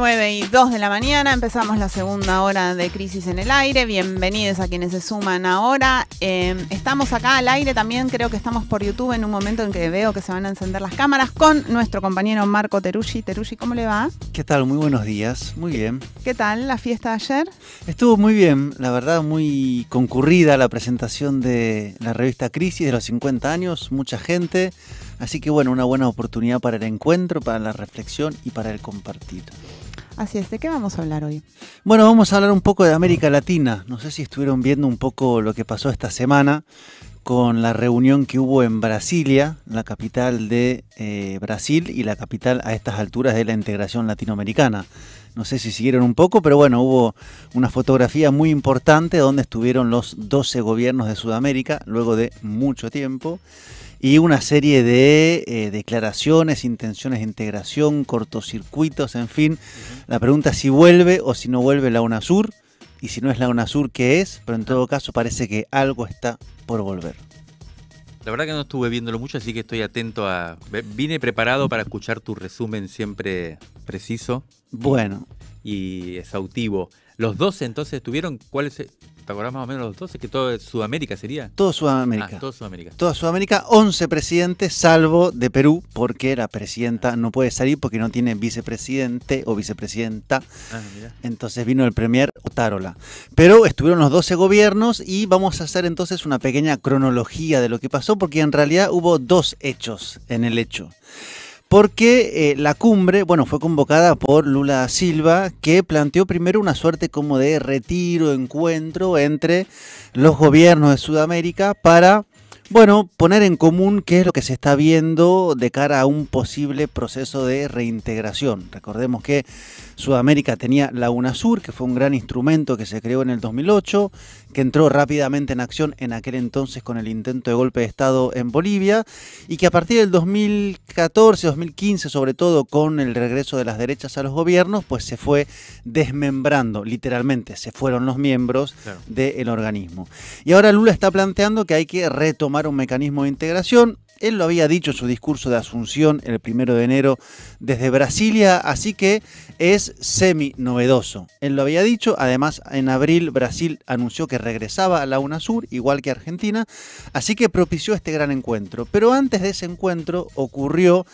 9 y 2 de la mañana. Empezamos la segunda hora de Crisis en el Aire. Bienvenidos a quienes se suman ahora. Em, estamos acá al aire también. Creo que estamos por YouTube en un momento en que veo que se van a encender las cámaras con nuestro compañero Marco Terushi. Terushi, ¿cómo le va? ¿Qué tal? Muy buenos días. Muy bien. ¿Qué tal la fiesta de ayer? Estuvo muy bien. La verdad, muy concurrida la presentación de la revista Crisis de los 50 años. Mucha gente. Así que bueno, una buena oportunidad para el encuentro, para la reflexión y para el compartir. Así es, ¿de qué vamos a hablar hoy? Bueno, vamos a hablar un poco de América Latina. No sé si estuvieron viendo un poco lo que pasó esta semana con la reunión que hubo en Brasilia, la capital de eh, Brasil y la capital a estas alturas de la integración latinoamericana. No sé si siguieron un poco, pero bueno, hubo una fotografía muy importante donde estuvieron los 12 gobiernos de Sudamérica luego de mucho tiempo y una serie de eh, declaraciones, intenciones de integración, cortocircuitos, en fin. La pregunta es si vuelve o si no vuelve la UNASUR y si no es la UNASUR, ¿qué es? Pero en todo caso parece que algo está por volver. La verdad que no estuve viéndolo mucho, así que estoy atento a... Vine preparado para escuchar tu resumen siempre preciso. Bueno, y exhaustivo. Los 12 entonces tuvieron, ¿cuáles? ¿Te acordás más o menos los 12? ¿Que todo Sudamérica sería? Todo Sudamérica. Ah, todo Sudamérica. Toda Sudamérica, 11 presidentes, salvo de Perú, porque la presidenta no puede salir porque no tiene vicepresidente o vicepresidenta. Ah, entonces vino el premier Otárola. Pero estuvieron los 12 gobiernos y vamos a hacer entonces una pequeña cronología de lo que pasó, porque en realidad hubo dos hechos en el hecho porque eh, la cumbre, bueno, fue convocada por Lula Silva, que planteó primero una suerte como de retiro, encuentro entre los gobiernos de Sudamérica para, bueno, poner en común qué es lo que se está viendo de cara a un posible proceso de reintegración. Recordemos que Sudamérica tenía la UNASUR, que fue un gran instrumento que se creó en el 2008, que entró rápidamente en acción en aquel entonces con el intento de golpe de Estado en Bolivia, y que a partir del 2014, 2015, sobre todo con el regreso de las derechas a los gobiernos, pues se fue desmembrando, literalmente, se fueron los miembros del organismo. Y ahora Lula está planteando que hay que retomar un mecanismo de integración, él lo había dicho en su discurso de Asunción el primero de enero desde Brasilia, así que es semi novedoso. Él lo había dicho, además en abril Brasil anunció que regresaba a la UNASUR, igual que Argentina, así que propició este gran encuentro. Pero antes de ese encuentro ocurrió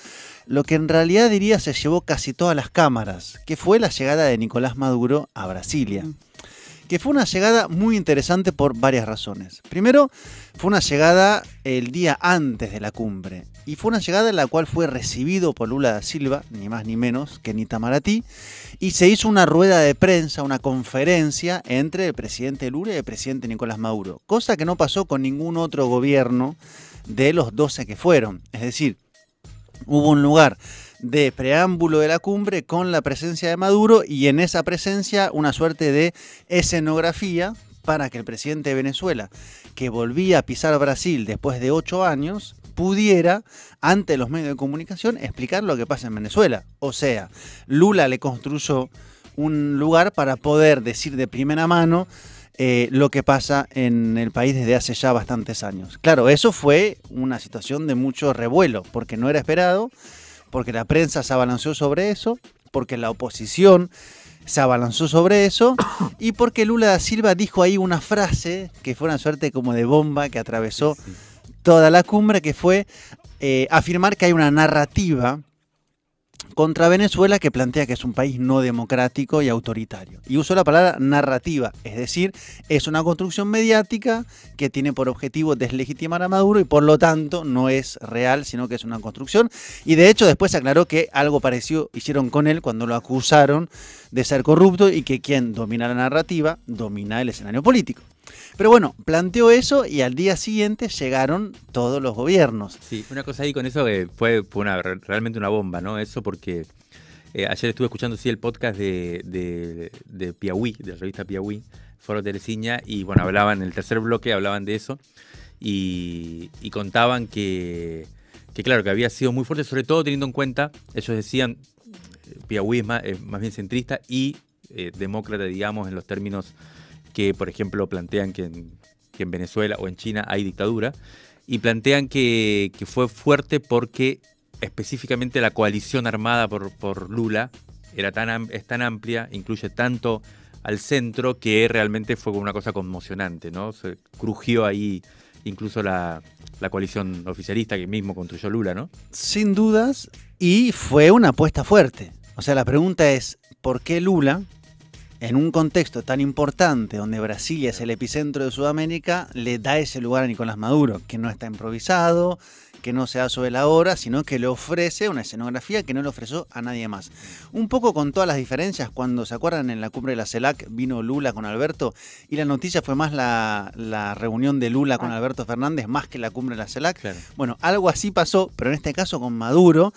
lo que en realidad diría se llevó casi todas las cámaras, que fue la llegada de Nicolás Maduro a Brasilia. Mm. Que fue una llegada muy interesante por varias razones. Primero, fue una llegada el día antes de la cumbre y fue una llegada en la cual fue recibido por Lula da Silva, ni más ni menos que en Maratí, y se hizo una rueda de prensa, una conferencia entre el presidente Lula y el presidente Nicolás Maduro, cosa que no pasó con ningún otro gobierno de los 12 que fueron. Es decir, hubo un lugar de preámbulo de la cumbre con la presencia de Maduro y en esa presencia una suerte de escenografía para que el presidente de Venezuela, que volvía a pisar Brasil después de ocho años, pudiera, ante los medios de comunicación, explicar lo que pasa en Venezuela. O sea, Lula le construyó un lugar para poder decir de primera mano eh, lo que pasa en el país desde hace ya bastantes años. Claro, eso fue una situación de mucho revuelo, porque no era esperado, porque la prensa se abalanzó sobre eso, porque la oposición se abalanzó sobre eso y porque Lula da Silva dijo ahí una frase que fue una suerte como de bomba que atravesó toda la cumbre, que fue eh, afirmar que hay una narrativa contra Venezuela que plantea que es un país no democrático y autoritario. Y usó la palabra narrativa, es decir, es una construcción mediática que tiene por objetivo deslegitimar a Maduro y por lo tanto no es real, sino que es una construcción. Y de hecho después aclaró que algo parecido hicieron con él cuando lo acusaron de ser corrupto y que quien domina la narrativa domina el escenario político. Pero bueno, planteó eso y al día siguiente llegaron todos los gobiernos. Sí, una cosa ahí con eso que eh, fue, realmente una bomba, ¿no? Eso porque eh, ayer estuve escuchando sí el podcast de, de, de la revista Piauí, Foro Teresinha y bueno, hablaban en el tercer bloque, hablaban de eso y, contaban que, claro, que había sido muy fuerte, sobre todo teniendo en cuenta, ellos decían, eh, Piauí es más, más bien centrista y demócrata, digamos, en los términos que, por ejemplo, plantean que en, Venezuela o en China hay dictadura, y plantean que, fue fuerte porque específicamente la coalición armada por, Lula era tan, es tan amplia, incluye tanto al centro, que realmente fue una cosa conmocionante, ¿no? Se crujió ahí incluso la, la coalición oficialista que mismo construyó Lula, ¿no? Sin dudas, y fue una apuesta fuerte. O sea, la pregunta es, ¿por qué Lula, en un contexto tan importante donde Brasilia es el epicentro de Sudamérica, le da ese lugar a Nicolás Maduro, que no está improvisado, que no se da sobre la hora, sino que le ofrece una escenografía que no le ofreció a nadie más. Un poco con todas las diferencias, cuando se acuerdan en la cumbre de la CELAC vino Lula con Alberto y la noticia fue más la, reunión de Lula con ah. Alberto Fernández más que la cumbre de la CELAC. Bueno, algo así pasó, pero en este caso con Maduro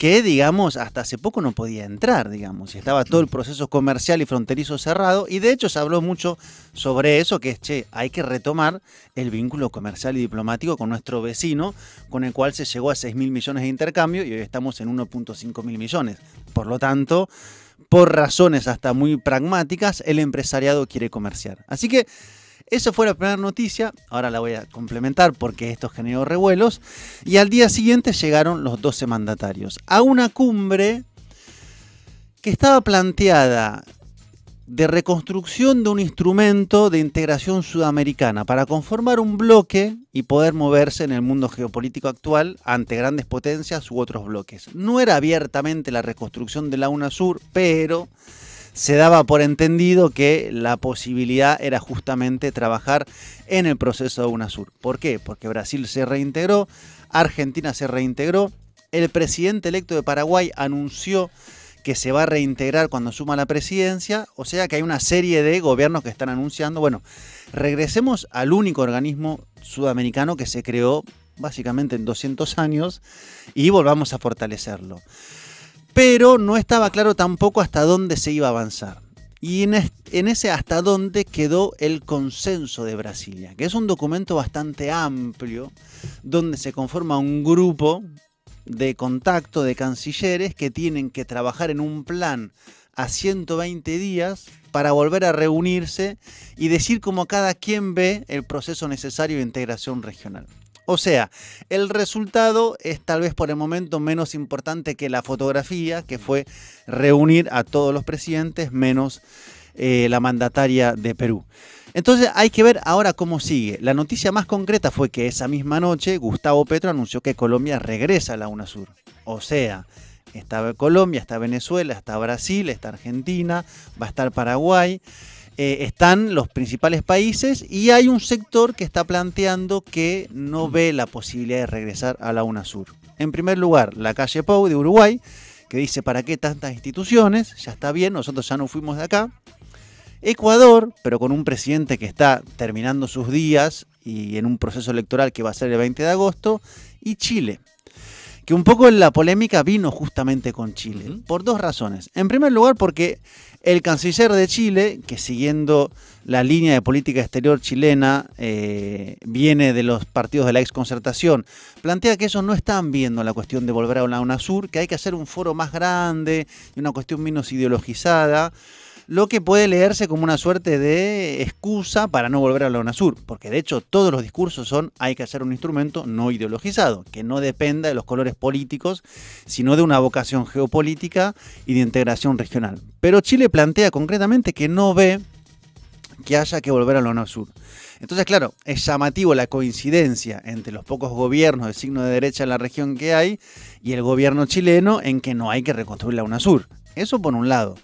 que, digamos, hasta hace poco no podía entrar, digamos, y estaba todo el proceso comercial y fronterizo cerrado, y de hecho se habló mucho sobre eso, que es, che, hay que retomar el vínculo comercial y diplomático con nuestro vecino, con el cual se llegó a 6 mil millones de intercambio y hoy estamos en 1.5 mil millones. Por lo tanto, por razones hasta muy pragmáticas, el empresariado quiere comerciar. Así que esa fue la primera noticia, ahora la voy a complementar porque esto generó revuelos. Y al día siguiente llegaron los 12 mandatarios a una cumbre que estaba planteada de reconstrucción de un instrumento de integración sudamericana para conformar un bloque y poder moverse en el mundo geopolítico actual ante grandes potencias u otros bloques. No era abiertamente la reconstrucción de la UNASUR, pero se daba por entendido que la posibilidad era justamente trabajar en el proceso de UNASUR. ¿Por qué? Porque Brasil se reintegró, Argentina se reintegró, el presidente electo de Paraguay anunció que se va a reintegrar cuando suma la presidencia, o sea que hay una serie de gobiernos que están anunciando. Bueno, regresemos al único organismo sudamericano que se creó básicamente en 200 años y volvamos a fortalecerlo pero no estaba claro tampoco hasta dónde se iba a avanzar. Y en, ese hasta dónde quedó el consenso de Brasilia, que es un documento bastante amplio, donde se conforma un grupo de contacto de cancilleres que tienen que trabajar en un plan a 120 días para volver a reunirse y decir cómo cada quien ve el proceso necesario de integración regional. O sea, el resultado es tal vez por el momento menos importante que la fotografía, que fue reunir a todos los presidentes menos eh, la mandataria de Perú. Entonces hay que ver ahora cómo sigue. La noticia más concreta fue que esa misma noche Gustavo Petro anunció que Colombia regresa a la UNASUR. O sea, está Colombia, está Venezuela, está Brasil, está Argentina, va a estar Paraguay. Eh, están los principales países y hay un sector que está planteando que no ve la posibilidad de regresar a la UNASUR. En primer lugar, la calle Pau de Uruguay, que dice, ¿para qué tantas instituciones? Ya está bien, nosotros ya no fuimos de acá. Ecuador, pero con un presidente que está terminando sus días y en un proceso electoral que va a ser el 20 de agosto, y Chile que un poco la polémica vino justamente con Chile, por dos razones. En primer lugar, porque el canciller de Chile, que siguiendo la línea de política exterior chilena, eh, viene de los partidos de la exconcertación, plantea que ellos no están viendo la cuestión de volver a una UNASUR, que hay que hacer un foro más grande, y una cuestión menos ideologizada lo que puede leerse como una suerte de excusa para no volver a la UNASUR, porque de hecho todos los discursos son hay que hacer un instrumento no ideologizado, que no dependa de los colores políticos, sino de una vocación geopolítica y de integración regional. Pero Chile plantea concretamente que no ve que haya que volver a la UNASUR. Entonces, claro, es llamativo la coincidencia entre los pocos gobiernos de signo de derecha en la región que hay y el gobierno chileno en que no hay que reconstruir la UNASUR. Eso por un lado.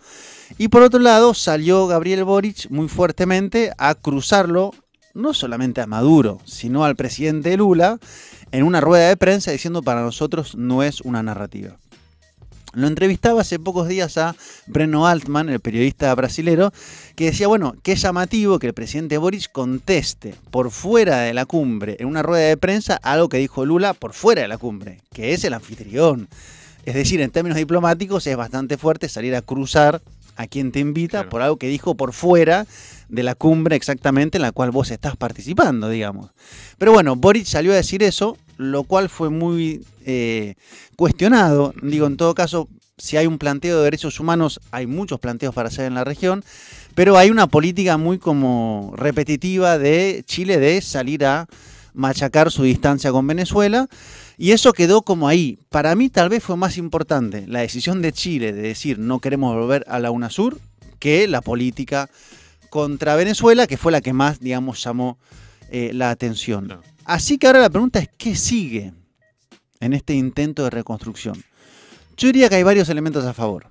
Y por otro lado, salió Gabriel Boric muy fuertemente a cruzarlo, no solamente a Maduro, sino al presidente Lula, en una rueda de prensa diciendo para nosotros no es una narrativa. Lo entrevistaba hace pocos días a Breno Altman, el periodista brasilero, que decía, bueno, qué llamativo que el presidente Boric conteste por fuera de la cumbre, en una rueda de prensa, algo que dijo Lula por fuera de la cumbre, que es el anfitrión. Es decir, en términos diplomáticos es bastante fuerte salir a cruzar a quien te invita por algo que dijo por fuera de la cumbre exactamente en la cual vos estás participando, digamos. Pero bueno, Boric salió a decir eso, lo cual fue muy eh, cuestionado. Digo, en todo caso, si hay un planteo de derechos humanos, hay muchos planteos para hacer en la región, pero hay una política muy como repetitiva de Chile de salir a machacar su distancia con Venezuela. Y eso quedó como ahí. Para mí tal vez fue más importante la decisión de Chile de decir no queremos volver a la UNASUR que la política contra Venezuela, que fue la que más, digamos, llamó eh, la atención. Así que ahora la pregunta es, ¿qué sigue en este intento de reconstrucción? Yo diría que hay varios elementos a favor.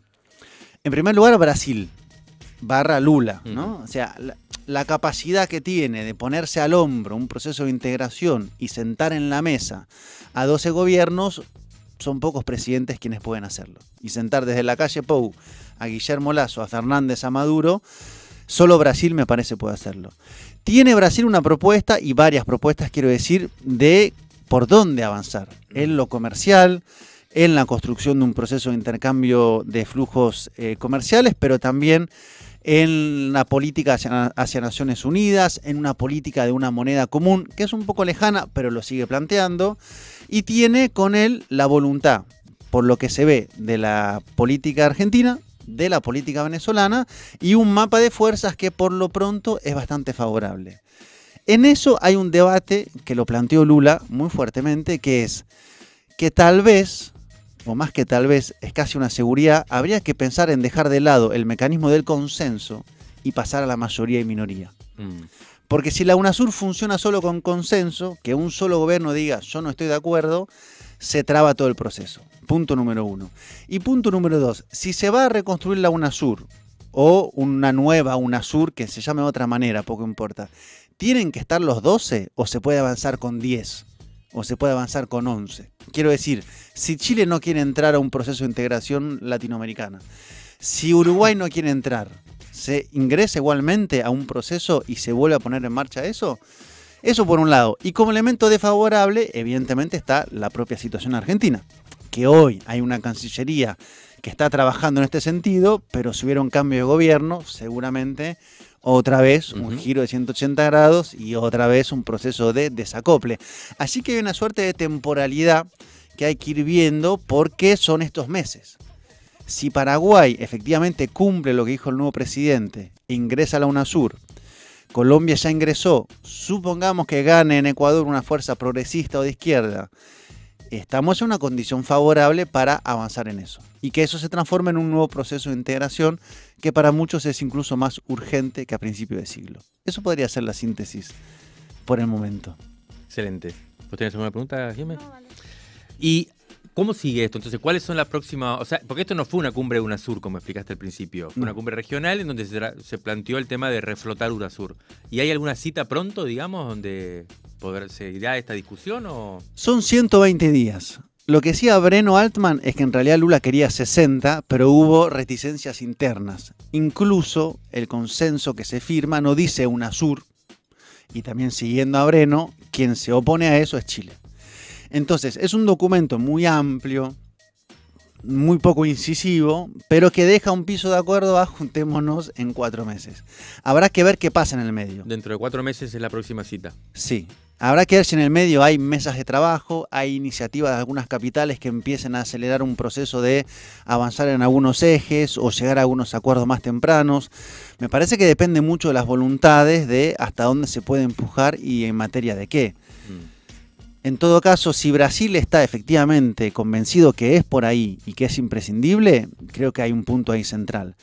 En primer lugar, Brasil, barra Lula, ¿no? O sea, la capacidad que tiene de ponerse al hombro un proceso de integración y sentar en la mesa a 12 gobiernos, son pocos presidentes quienes pueden hacerlo. Y sentar desde la calle Pou a Guillermo Lazo, a Fernández, a Maduro, solo Brasil me parece puede hacerlo. Tiene Brasil una propuesta y varias propuestas, quiero decir, de por dónde avanzar. En lo comercial, en la construcción de un proceso de intercambio de flujos eh, comerciales, pero también en la política hacia, Naciones Unidas, en una política de una moneda común, que es un poco lejana, pero lo sigue planteando, y tiene con él la voluntad, por lo que se ve, de la política argentina, de la política venezolana y un mapa de fuerzas que por lo pronto es bastante favorable. En eso hay un debate que lo planteó Lula muy fuertemente, que es que tal vez, o más que tal vez, es casi una seguridad, habría que pensar en dejar de lado el mecanismo del consenso y pasar a la mayoría y minoría. Mm. Porque si la UNASUR funciona solo con consenso, que un solo gobierno diga yo no estoy de acuerdo, se traba todo el proceso. Punto número uno. Y punto número dos, si se va a reconstruir la UNASUR o una nueva UNASUR que se llame de otra manera, poco importa, ¿tienen que estar los 12 o se puede avanzar con 10? o se puede avanzar con 11. Quiero decir, si Chile no quiere entrar a un proceso de integración latinoamericana, si Uruguay no quiere entrar, se ingresa igualmente a un proceso y se vuelve a poner en marcha eso? Eso por un lado. Y como elemento desfavorable, evidentemente, está la propia situación argentina. Que hoy hay una Cancillería que está trabajando en este sentido, pero si hubiera un cambio de gobierno, seguramente otra vez un giro de 180 grados y otra vez un proceso de desacople. Así que hay una suerte de temporalidad que hay que ir viendo por qué son estos meses si Paraguay efectivamente cumple lo que dijo el nuevo presidente, ingresa a la UNASUR, Colombia ya ingresó, supongamos que gane en Ecuador una fuerza progresista o de izquierda, estamos en una condición favorable para avanzar en eso. Y que eso se transforme en un nuevo proceso de integración que para muchos es incluso más urgente que a principios de siglo. Eso podría ser la síntesis por el momento. Excelente. ¿Vos tenés alguna pregunta, Jiménez? No, vale. ¿Cómo sigue esto? Entonces, ¿cuáles son las próximas? O sea, porque esto no fue una cumbre de UNASUR, como explicaste al principio. Fue una cumbre regional en donde se, planteó el tema de reflotar UNASUR. ¿Y hay alguna cita pronto, digamos, donde poder, se irá esta discusión? O... Son 120 días. Lo que decía Breno Altman es que en realidad Lula quería 60, pero hubo reticencias internas. Incluso el consenso que se firma no dice UNASUR. Y también siguiendo a Breno, quien se opone a eso es Chile. Entonces, es un documento muy amplio, muy poco incisivo, pero que deja un piso de acuerdo a juntémonos en cuatro meses. Habrá que ver qué pasa en el medio. Dentro de cuatro meses es la próxima cita. Sí. Habrá que ver si en el medio hay mesas de trabajo, hay iniciativas de algunas capitales que empiecen a acelerar un proceso de avanzar en algunos ejes o llegar a algunos acuerdos más tempranos. Me parece que depende mucho de las voluntades de hasta dónde se puede empujar y en materia de qué. En todo caso, si Brasil está efectivamente convencido que es por ahí y que es imprescindible, creo que hay un punto ahí central.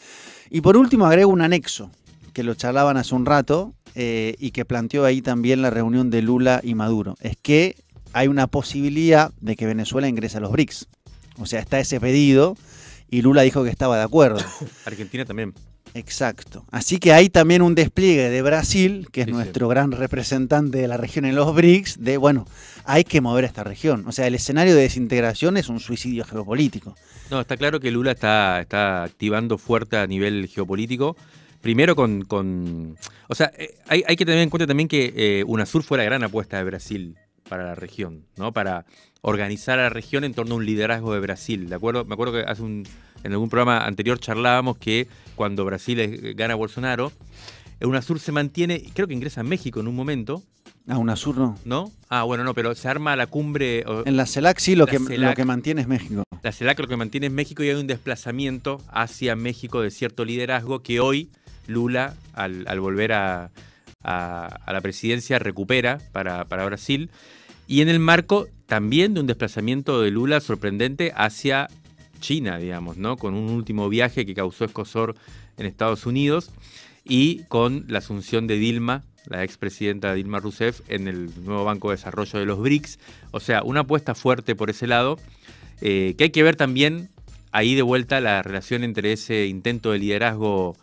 Y por último, agrego un anexo que lo charlaban hace un rato eh, y que planteó ahí también la reunión de Lula y Maduro. Es que hay una posibilidad de que Venezuela ingrese a los BRICS. O sea, está ese pedido y Lula dijo que estaba de acuerdo. Argentina también. Exacto. Así que hay también un despliegue de Brasil, que es nuestro gran representante de la región en los BRICS, de, bueno, hay que mover a esta región. O sea, el escenario de desintegración es un suicidio geopolítico. No, está claro que Lula está, está activando fuerte a nivel geopolítico. Primero con... o sea, eh, hay, que tener en cuenta también que eh, UNASUR fue la gran apuesta de Brasil para la región, ¿no? Para organizar a la región en torno a un liderazgo de Brasil, ¿de acuerdo? Me acuerdo que hace un en algún programa anterior charlábamos que cuando Brasil gana Bolsonaro, eh, UNASUR se mantiene, creo que ingresa a México en un momento. A ah, UNASUR no. ¿No? Ah, bueno, no, pero se arma la cumbre. en la CELAC sí, lo que, que mantiene es México. La CELAC lo que mantiene es México y hay un desplazamiento hacia México de cierto liderazgo que hoy Lula, al, volver a, la presidencia, recupera para, para Brasil. Y en el marco también de un desplazamiento de Lula sorprendente hacia China, digamos, ¿no? Con un último viaje que causó escosor en Estados Unidos y con la asunción de Dilma, la expresidenta Dilma Rousseff, en el nuevo Banco de Desarrollo de los BRICS. O sea, una apuesta fuerte por ese lado, eh, que hay que ver también ahí de vuelta la relación entre ese intento de liderazgo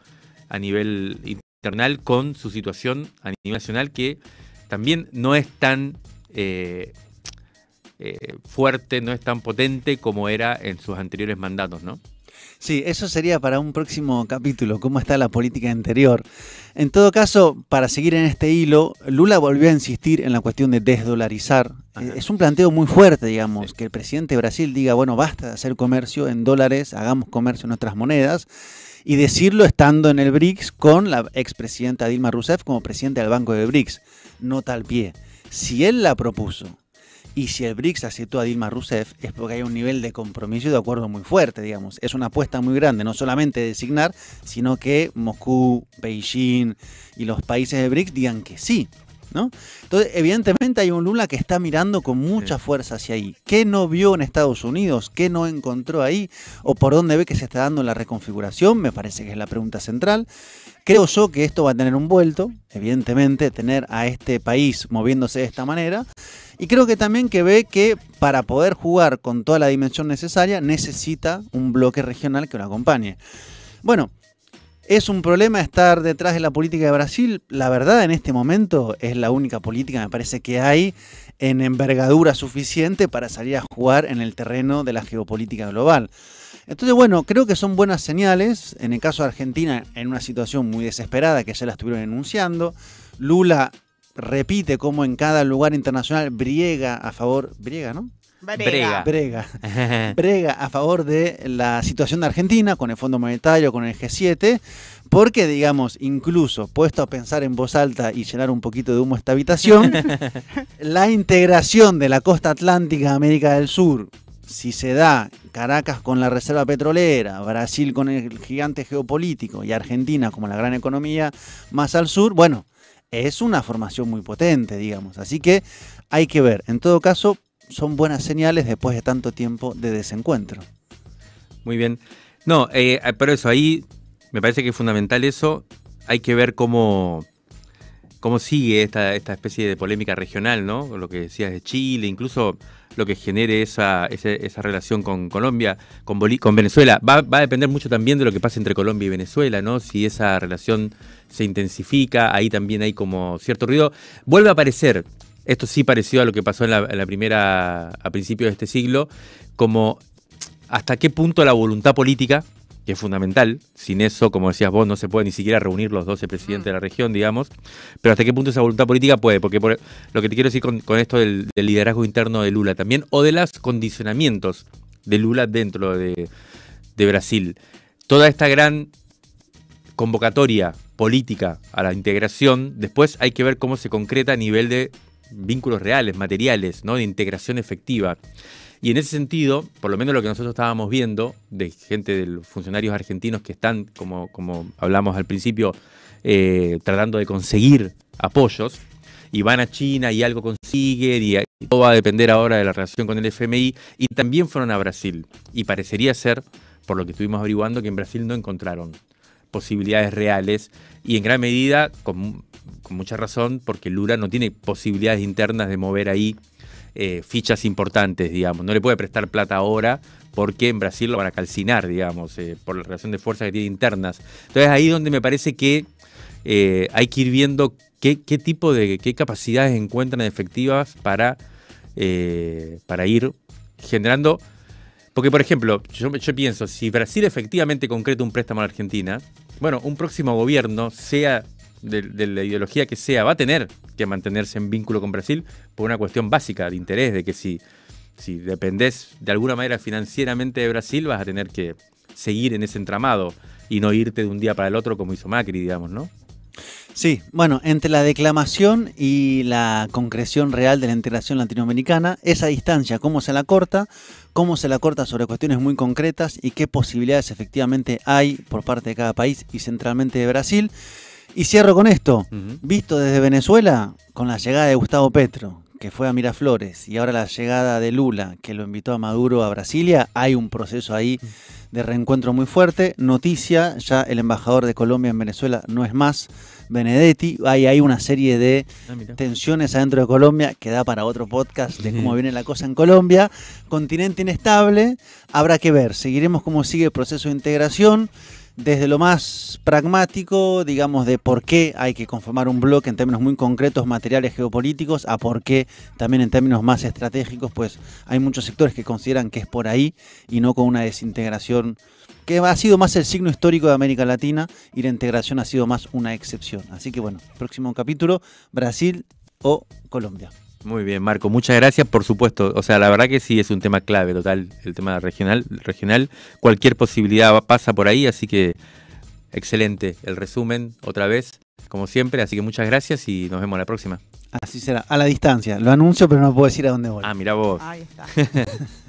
a nivel internal con su situación a nivel nacional, que también no es tan... Eh, eh, fuerte, no es tan potente como era en sus anteriores mandatos, ¿no? Sí, eso sería para un próximo capítulo, cómo está la política interior En todo caso, para seguir en este hilo, Lula volvió a insistir en la cuestión de desdolarizar. Es un planteo muy fuerte, digamos, que el presidente de Brasil diga, bueno, basta de hacer comercio en dólares, hagamos comercio en nuestras monedas, y decirlo estando en el BRICS con la expresidenta Dilma Rousseff como presidente del Banco de BRICS. No tal pie. Si él la propuso y si el BRICS aceptó a Dilma Rousseff es porque hay un nivel de compromiso y de acuerdo muy fuerte, digamos. Es una apuesta muy grande, no solamente designar, sino que Moscú, Beijing y los países de BRICS digan que sí. ¿No? Entonces, evidentemente hay un Lula que está mirando con mucha fuerza hacia ahí. ¿Qué no vio en Estados Unidos? ¿Qué no encontró ahí? ¿O por dónde ve que se está dando la reconfiguración? Me parece que es la pregunta central. Creo yo que esto va a tener un vuelto, evidentemente, tener a este país moviéndose de esta manera. Y creo que también que ve que para poder jugar con toda la dimensión necesaria necesita un bloque regional que lo acompañe. Bueno, ¿Es un problema estar detrás de la política de Brasil? La verdad, en este momento es la única política, me parece, que hay en envergadura suficiente para salir a jugar en el terreno de la geopolítica global. Entonces, bueno, creo que son buenas señales. En el caso de Argentina, en una situación muy desesperada que ya la estuvieron enunciando. Lula repite cómo en cada lugar internacional briega a favor. Briega, ¿no? Brega. Brega. Brega. a favor de la situación de Argentina con el Fondo Monetario, con el G7, porque, digamos, incluso puesto a pensar en voz alta y llenar un poquito de humo esta habitación, la integración de la costa atlántica de América del Sur si se da Caracas con la reserva petrolera, Brasil con el gigante geopolítico y Argentina como la gran economía más al sur, bueno, es una formación muy potente, digamos. Así que hay que ver. En todo caso, son buenas señales después de tanto tiempo de desencuentro. Muy bien. No, eh, pero eso, ahí me parece que es fundamental eso. Hay que ver cómo cómo sigue esta, esta especie de polémica regional, ¿no? Lo que decías de Chile, incluso lo que genere esa, esa, relación con Colombia, con, Venezuela. Va, a depender mucho también de lo que pase entre Colombia y Venezuela, ¿no? Si esa relación se intensifica, ahí también hay como cierto ruido. Vuelve a aparecer, esto sí parecido a lo que pasó la primera, a principios de este siglo, como hasta qué punto la voluntad política que es fundamental. Sin eso, como decías vos, no se puede ni siquiera reunir los 12 presidentes de la mm. región, digamos. Pero hasta qué punto esa voluntad política puede, porque lo que te quiero decir con, esto del, liderazgo interno de Lula también, o de los condicionamientos de Lula dentro de, de Brasil. Toda esta gran convocatoria política a la integración, después hay que ver cómo se concreta a nivel de vínculos reales, materiales, ¿no? de integración efectiva. Y en ese sentido, por lo menos lo que nosotros estábamos viendo de gente, de funcionarios argentinos que están, como, como hablamos al principio, eh, tratando de conseguir apoyos, y van a China y algo consiguen y, todo va a depender ahora de la relación con el FMI, y también fueron a Brasil. Y parecería ser, por lo que estuvimos averiguando, que en Brasil no encontraron posibilidades reales y en gran medida, con, con mucha razón, porque Lula no tiene posibilidades internas de mover ahí eh, fichas importantes, digamos. No le puede prestar plata ahora porque en Brasil lo van a calcinar, digamos, eh, por la relación de fuerzas que tiene internas. Entonces ahí donde me parece que eh, hay que ir viendo qué, tipo de, qué capacidades encuentran efectivas para, para ir generando... Porque, por ejemplo, yo, pienso, si Brasil efectivamente concreta un préstamo a la Argentina, bueno, un próximo gobierno, sea de, la ideología que sea, va a tener que mantenerse en vínculo con Brasil por una cuestión básica de interés, de que si, si dependés de alguna manera financieramente de Brasil, vas a tener que seguir en ese entramado y no irte de un día para el otro como hizo Macri, digamos, ¿no? Sí, bueno, entre la declamación y la concreción real de la integración latinoamericana, esa distancia, cómo se la corta, cómo se la corta sobre cuestiones muy concretas y qué posibilidades efectivamente hay por parte de cada país y centralmente de Brasil. Y cierro con esto. Visto desde Venezuela, con la llegada de Gustavo Petro, que fue a Miraflores, y ahora la llegada de Lula, que lo invitó a Maduro a Brasilia, hay un proceso ahí de reencuentro muy fuerte. Noticia, ya el embajador de Colombia en Venezuela no es más Benedetti. Hay, hay una serie de ah, tensiones adentro de Colombia que da para otro podcast de cómo viene la cosa en Colombia. Continente inestable, habrá que ver. Seguiremos cómo sigue el proceso de integración desde lo más pragmático, digamos, de por qué hay que conformar un bloque en términos muy concretos, materiales geopolíticos, a por qué también en términos más estratégicos, pues hay muchos sectores que consideran que es por ahí y no con una desintegración que ha sido más el signo histórico de América Latina y la integración ha sido más una excepción. Así que bueno, próximo capítulo, Brasil o Colombia. Muy bien, Marco, muchas gracias, por supuesto. O sea, la verdad que sí es un tema clave total, el tema regional, regional. Cualquier posibilidad pasa por ahí, así que excelente el resumen otra vez, como siempre. Así que muchas gracias y nos vemos la próxima. Así será, a la distancia. Lo anuncio, pero no puedo decir a dónde voy. Ah, mira vos. Ahí está.